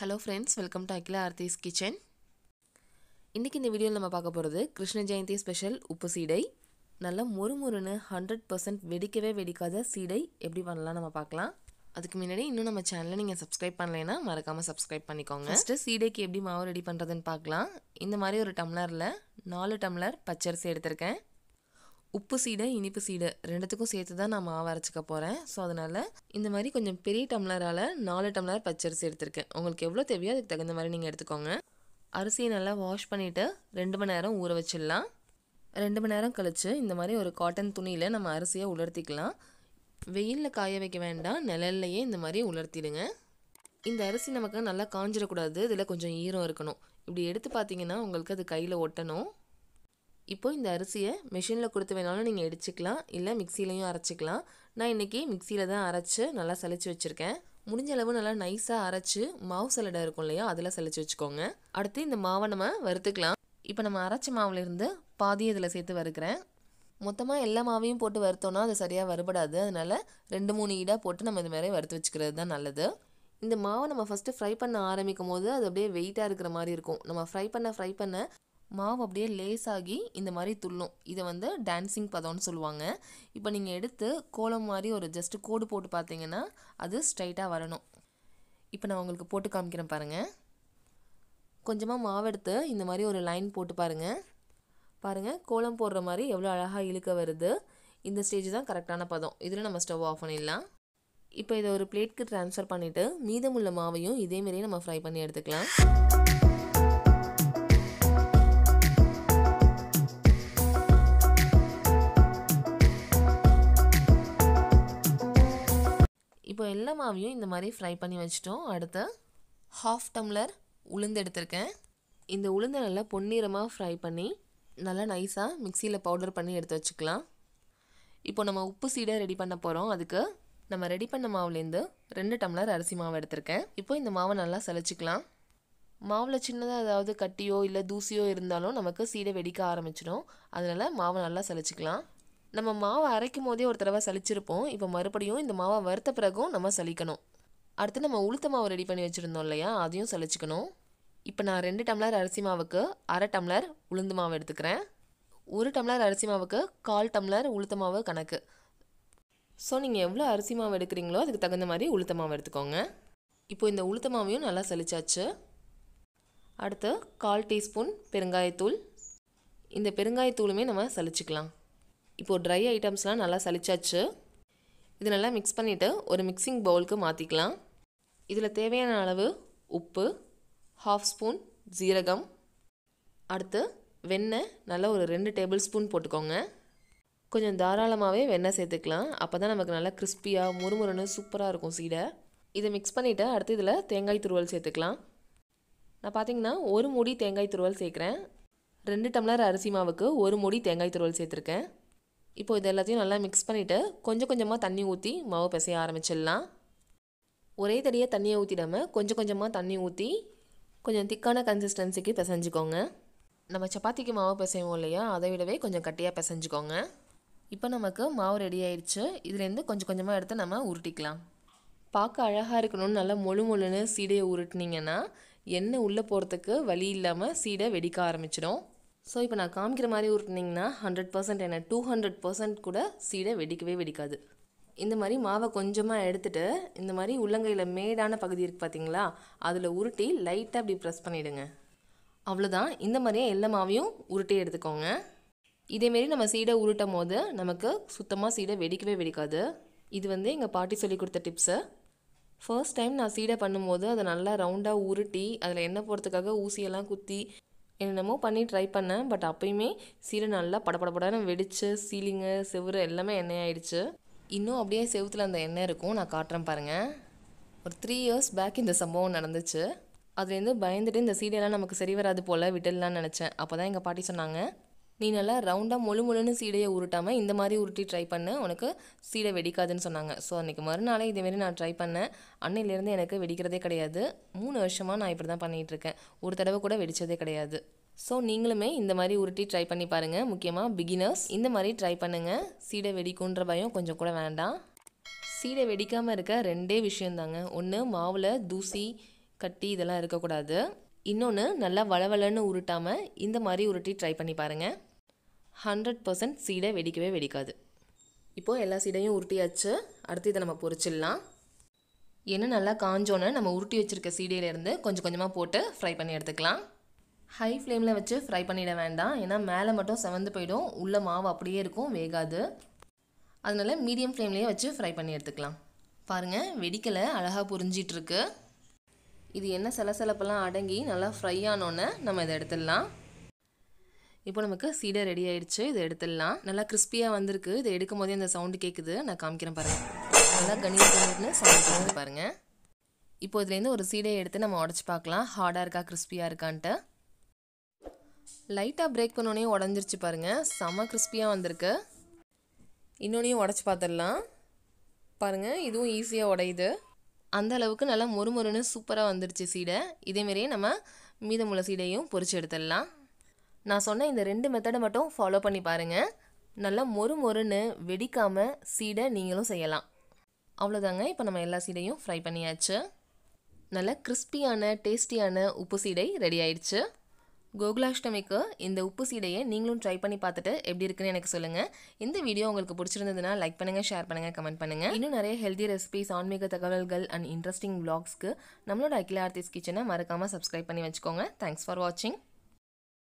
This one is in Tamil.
hello friends welcome to Akila Aarthi's kitchen இன்றைக்கி இந்த வீடியோவில் நம்ம பார்க்க போகிறது கிருஷ்ண ஜெயந்தி ஸ்பெஷல் உப்பு சீடை நல்லா மொறு மொறுன்னு ஹண்ட்ரட் பர்சன்ட் வெடிக்கவே வெடிக்காத சீடை எப்படி பண்ணலாம் நம்ம பார்க்கலாம் அதுக்கு முன்னாடி இன்னும் நம்ம சேனலில் நீங்கள் சப்ஸ்கிரைப் பண்ணலைன்னா மறக்காமல் சப்ஸ்கிரைப் பண்ணிக்கோங்க ஃபஸ்ட்டு சீடைக்கு எப்படி மாவு ரெடி பண்ணுறதுன்னு பார்க்கலாம் இந்த மாதிரி ஒரு டம்ளரில் நாலு டம்ளர் பச்சரிசி எடுத்திருக்கேன் உப்பு சீடை இனிப்பு சீடை ரெண்டுத்துக்கும் சேர்த்து தான் நான் மாவு அரைச்சிக்க போகிறேன் ஸோ அதனால் இந்த மாதிரி கொஞ்சம் பெரிய டம்ளரால் நாலு டம்ளர் பச்சரிசி எடுத்திருக்கேன் உங்களுக்கு எவ்வளோ தேவையோ அதுக்கு தகுந்த மாதிரி நீங்கள் எடுத்துக்கோங்க அரிசியை நல்லா வாஷ் பண்ணிவிட்டு ரெண்டு மணி நேரம் ஊற வச்சிடலாம் ரெண்டு மணி நேரம் கழித்து இந்த மாதிரி ஒரு காட்டன் துணியில் நம்ம அரிசியை உலர்த்திக்கலாம் வெயிலில் காய வைக்க வேண்டாம் நிழல்லையே இந்த மாதிரி உலர்த்திடுங்க இந்த அரிசி நமக்கு நல்லா காஞ்சிடக்கூடாது இதில் கொஞ்சம் ஈரம் இருக்கணும் இப்படி எடுத்து பார்த்தீங்கன்னா உங்களுக்கு அது கையில் ஒட்டணும் இப்போ இந்த அரிசியை மிஷினில் கொடுத்து வேணாலும் நீங்கள் எடுத்துக்கலாம் இல்லை மிக்சிலையும் அரைச்சிக்கலாம் நான் இன்றைக்கி மிக்சியில் தான் அரைச்சி நல்லா சளிச்சு வச்சுருக்கேன் முடிஞ்ச அளவு நல்லா நைஸாக அரைச்சி மாவு சலடை இருக்கும் இல்லையா அதில் சளிச்சு வச்சுக்கோங்க அடுத்து இந்த மாவை நம்ம வறுத்துக்கலாம் இப்போ நம்ம அரைச்ச மாவுலேருந்து பாதி இதில் சேர்த்து வறுக்கிறேன் மொத்தமாக எல்லா மாவையும் போட்டு வறுத்தோன்னா அது சரியாக வறுபடாது அதனால் ரெண்டு மூணு ஈடாக போட்டு நம்ம இது மாதிரி வறுத்து வச்சுக்கிறது தான் நல்லது இந்த மாவை நம்ம ஃபஸ்ட்டு ஃப்ரை பண்ண ஆரம்பிக்கும் போது அது அப்படியே வெயிட்டாக இருக்கிற மாதிரி இருக்கும் நம்ம ஃப்ரை பண்ண ஃப்ரை பண்ண மாவு அப்படியே லேஸாகி இந்த மாதிரி துள்ளும் இதை வந்து டான்ஸிங் பதம்னு சொல்லுவாங்க இப்போ நீங்கள் எடுத்து கோலம் மாதிரி ஒரு ஜஸ்ட்டு கோடு போட்டு பார்த்தீங்கன்னா அது ஸ்ட்ரைட்டாக வரணும் இப்போ நான் உங்களுக்கு போட்டு காமிக்கிறேன் பாருங்கள் கொஞ்சமாக மாவெடுத்து இந்த மாதிரி ஒரு லைன் போட்டு பாருங்கள் பாருங்கள் கோலம் போடுற மாதிரி எவ்வளோ அழகாக இழுக்க வருது இந்த ஸ்டேஜ் தான் கரெக்டான பதம் இதில் நம்ம ஸ்டவ் ஆஃப் பண்ணிடலாம் இப்போ இதை ஒரு பிளேட்க்கு ட்ரான்ஸ்ஃபர் பண்ணிவிட்டு மீதமுள்ள மாவையும் இதேமாரியே நம்ம ஃப்ரை பண்ணி எடுத்துக்கலாம் எல்லா மாவையும் இந்த மாதிரி ஃப்ரை பண்ணி வச்சுட்டோம் அடுத்து ஹாஃப் டம்ளர் உளுந்து எடுத்திருக்கேன் இந்த உளுந்தை நல்லா பொன்னிறமாக ஃப்ரை பண்ணி நல்லா நைஸாக மிக்சியில் பவுடர் பண்ணி எடுத்து வச்சுக்கலாம் இப்போ நம்ம உப்பு சீடை ரெடி பண்ண போகிறோம் அதுக்கு நம்ம ரெடி பண்ண மாவுலேருந்து ரெண்டு டம்ளர் அரிசி மாவு எடுத்திருக்கேன் இப்போ இந்த மாவை நல்லா சலிச்சிக்கலாம் மாவில் சின்னதாக ஏதாவது கட்டியோ இல்லை தூசியோ இருந்தாலும் நமக்கு சீடை வெடிக்க ஆரம்பிச்சிடும் அதனால் மாவை நல்லா சலிச்சிக்கலாம் நம்ம மாவை அரைக்கும் போதே ஒரு தடவை சளிச்சிருப்போம் இப்போ மறுபடியும் இந்த மாவை வறுத்த பிறகும் நம்ம சளிக்கணும் அடுத்து நம்ம உளுத்த மாவு ரெடி பண்ணி வச்சுருந்தோம் இல்லையா அதையும் சளிச்சிக்கணும் இப்போ நான் ரெண்டு டம்ளர் அரிசி மாவுக்கு அரை டம்ளர் உளுந்து மாவு எடுத்துக்கிறேன் ஒரு டம்ளர் அரிசி மாவுக்கு கால் டம்ளர் உளுத்த மாவு கணக்கு ஸோ நீங்கள் எவ்வளோ அரிசி மாவு எடுக்கிறீங்களோ அதுக்கு தகுந்த மாதிரி உளுத்த மாவு எடுத்துக்கோங்க இப்போ இந்த உளுத்த மாவையும் நல்லா சளிச்சாச்சு அடுத்து கால் டீஸ்பூன் பெருங்காயத்தூள் இந்த பெருங்காயத்தூளுமே நம்ம சளிச்சிக்கலாம் இப்போது ட்ரை ஐட்டம்ஸ்லாம் நல்லா சளிச்சாச்சு இது நல்லா மிக்ஸ் பண்ணிவிட்டு ஒரு மிக்சிங் பவுலுக்கு மாற்றிக்கலாம் இதில் தேவையான அளவு உப்பு ஹாஃப் ஸ்பூன் ஜீரகம் அடுத்து வெண்ணெய் நல்லா ஒரு ரெண்டு டேபிள் ஸ்பூன் போட்டுக்கோங்க கொஞ்சம் தாராளமாகவே வெண்ணெய் சேர்த்துக்கலாம் அப்போ தான் நமக்கு நல்லா கிறிஸ்பியாக முறுமுறுன்னு சூப்பராக இருக்கும் சீடை இதை மிக்ஸ் பண்ணிவிட்டு அடுத்து இதில் தேங்காய் துருவல் சேர்த்துக்கலாம் நான் பார்த்தீங்கன்னா ஒரு மூடி தேங்காய் துருவல் சேர்க்குறேன் ரெண்டு டம்ளர் அரிசி மாவுக்கு ஒரு மூடி தேங்காய் துருவல் சேர்த்துருக்கேன் இப்போது இது எல்லாத்தையும் நல்லா மிக்ஸ் பண்ணிவிட்டு கொஞ்சம் கொஞ்சமாக தண்ணி ஊற்றி மாவு பிசைய ஆரம்பிச்சிடலாம் ஒரே தடியாக தண்ணியை ஊற்றிடாமல் கொஞ்சம் கொஞ்சமாக தண்ணி ஊற்றி கொஞ்சம் திக்கான கன்சிஸ்டன்சிக்கு பிசைஞ்சுக்கோங்க நம்ம சப்பாத்திக்கு மாவு பிசைவோம் இல்லையா அதை விடவே கொஞ்சம் கட்டியாக பிசைஞ்சுக்கோங்க இப்போ நமக்கு மாவு ரெடி ஆயிடுச்சு இதுலேருந்து கொஞ்சம் கொஞ்சமாக எடுத்து நம்ம உருட்டிக்கலாம் பார்க்க அழகாக இருக்கணும்னு நல்லா மொழு மொழுன்னு சீடையை உருட்டினீங்கன்னா எண்ணெய் உள்ளே போகிறதுக்கு வழி இல்லாமல் சீடை வெடிக்க ஆரம்பிச்சிடும் ஸோ இப்போ நான் காமிக்கிற மாதிரி உருட்டினீங்கன்னா ஹண்ட்ரட் பர்சன்ட் என்ன டூ ஹண்ட்ரட் பர்சன்ட் கூட சீடை வெடிக்கவே வெடிக்காது இந்த மாதிரி மாவை கொஞ்சமாக எடுத்துகிட்டு இந்த மாதிரி உள்ளங்கையில் மேடான பகுதி இருக்குது பார்த்தீங்களா அதில் உருட்டி லைட்டாக அப்படி ப்ரெஸ் பண்ணிவிடுங்க அவ்வளோதான் இந்த மாதிரியே எல்லா மாவையும் உருட்டி எடுத்துக்கோங்க இதேமாரி நம்ம சீடை உருட்டும் போது நமக்கு சுத்தமாக சீடை வெடிக்கவே வெடிக்காது இது வந்து எங்கள் பாட்டி சொல்லி கொடுத்த டிப்ஸு ஃபர்ஸ்ட் டைம் நான் சீடை பண்ணும்போது அதை நல்லா ரவுண்டாக உருட்டி அதில் எண்ணெய் போகிறதுக்காக ஊசியெல்லாம் குத்தி என்னென்னமோ பண்ணி ட்ரை பண்ணேன் பட் அப்போயுமே சீலை நல்லா படப்படப்படன்னு வெடிச்சு சீலிங்கு செவுறு எல்லாமே எண்ணெய் ஆயிடுச்சு இன்னும் அப்படியே செவத்தில் அந்த எண்ணெய் இருக்கும் நான் காட்டுறேன் பாருங்கள் ஒரு த்ரீ இயர்ஸ் பேக் இந்த சம்பவம் நடந்துச்சு அதுலேருந்து பயந்துட்டு இந்த சீடையெல்லாம் நமக்கு சரி வராது போல் விட்டுடலாம்னு நினச்சேன் அப்போ தான் எங்கள் பாட்டி சொன்னாங்க நீ நல்லா ரவுண்டாக முழு முழுன்னு சீடையை உருட்டாமல் இந்த மாதிரி உருட்டி ட்ரை பண்ண உனக்கு சீடை வெடிக்காதுன்னு சொன்னாங்க ஸோ அன்றைக்கி மறுநாளே இதேமாரி நான் ட்ரை பண்ணேன் அன்னையிலேருந்து எனக்கு வெடிக்கிறதே கிடையாது மூணு வருஷமாக நான் இப்படி தான் பண்ணிகிட்ருக்கேன் ஒரு தடவை கூட வெடித்ததே கிடையாது ஸோ நீங்களுமே இந்த மாதிரி உருட்டி ட்ரை பண்ணி பாருங்கள் முக்கியமாக பிகினர்ஸ் இந்த மாதிரி ட்ரை பண்ணுங்கள் சீடை வெடிக்குன்ற பயம் கொஞ்சம் கூட வேண்டாம் சீடை வெடிக்காமல் இருக்க ரெண்டே விஷயந்தாங்க ஒன்று மாவில் தூசி கட்டி இதெல்லாம் இருக்கக்கூடாது இன்னொன்று நல்லா வளவலன்னு உருட்டாமல் இந்த மாதிரி உருட்டி ட்ரை பண்ணி பாருங்கள் ஹண்ட்ரட் பர்சன்ட் சீடை வெடிக்கவே வெடிக்காது இப்போது எல்லா சீடையும் உருட்டியாச்சு அடுத்து இதை நம்ம பொரிச்சிடலாம் என்ன நல்லா காஞ்சோன்னு நம்ம உருட்டி வச்சுருக்க சீடையிலேருந்து கொஞ்சம் கொஞ்சமாக போட்டு ஃப்ரை பண்ணி எடுத்துக்கலாம் ஹை ஃப்ளேமில் வச்சு ஃப்ரை பண்ணிட வேண்டாம் ஏன்னா மேலே மட்டும் செவந்து போயிடும் உள்ளே மாவு அப்படியே இருக்கும் வேகாது அதனால் மீடியம் ஃப்ளேம்லேயே வச்சு ஃப்ரை பண்ணி எடுத்துக்கலாம் பாருங்கள் வெடிக்கலை அழகாக புரிஞ்சிகிட்ருக்கு இது என்ன சலசலப்பெல்லாம் அடங்கி நல்லா ஃப்ரை ஆனோன்னு நம்ம இதை எடுத்துடலாம் இப்போ நமக்கு சீடை ரெடி ஆயிடுச்சு இதை எடுத்துடலாம் நல்லா கிறிஸ்பியாக வந்திருக்கு இதை எடுக்கும் போதே அந்த சவுண்டு கேட்குது நான் காமிக்கிறேன் பாருங்கள் நல்லா கணித கணிதம்னு சவுண்ட் வந்து பாருங்கள் இப்போ இதுலேருந்து ஒரு சீடையை எடுத்து நம்ம உடச்சி பார்க்கலாம் ஹார்டாக இருக்கா கிறிஸ்பியாக இருக்கான்ட்டு லைட்டாக பிரேக் பண்ணோடனே உடஞ்சிருச்சு பாருங்கள் செம கிறிஸ்பியாக வந்திருக்கு இன்னொன்னையும் உடச்சி பார்த்துடலாம் பாருங்கள் இதுவும் ஈஸியாக உடையுது அந்த அளவுக்கு நல்லா மொறுமொறுன்னு சூப்பராக வந்துருச்சு சீடை இதேமாரியே நம்ம மீதமுள்ள சீடையும் பொறிச்சு எடுத்துடலாம் நான் சொன்ன இந்த ரெண்டு மெத்தடை மட்டும் ஃபாலோ பண்ணி பாருங்கள் நல்லா மொறு மொறுன்னு வெடிக்காமல் சீடை நீங்களும் செய்யலாம் அவ்வளோதாங்க இப்போ நம்ம எல்லா சீடையும் ஃப்ரை பண்ணியாச்சு நல்ல கிறிஸ்பியான டேஸ்டியான உப்பு சீடை ரெடி ஆயிடுச்சு கோகுலாஷ்டமிக்கு இந்த உப்பு சீடையை நீங்களும் ட்ரை பண்ணி பார்த்துட்டு எப்படி இருக்குன்னு எனக்கு சொல்லுங்கள் இந்த வீடியோ உங்களுக்கு பிடிச்சிருந்ததுன்னா லைக் பண்ணுங்கள் ஷேர் பண்ணுங்கள் கமெண்ட் பண்ணுங்கள் இன்னும் நிறைய ஹெல்தி ரெசிபிஸ் ஆன்மீக தகவல்கள் அண்ட் இன்ட்ரெஸ்டிங் விளாக்ஸ்க்கு நம்மளோட அகில ஆர்த்திஸ் கிச்சனை மறக்காமல் சப்ஸ்கிரைப் பண்ணி வச்சுக்கோங்க தேங்க்ஸ் ஃபார் வாட்சிங்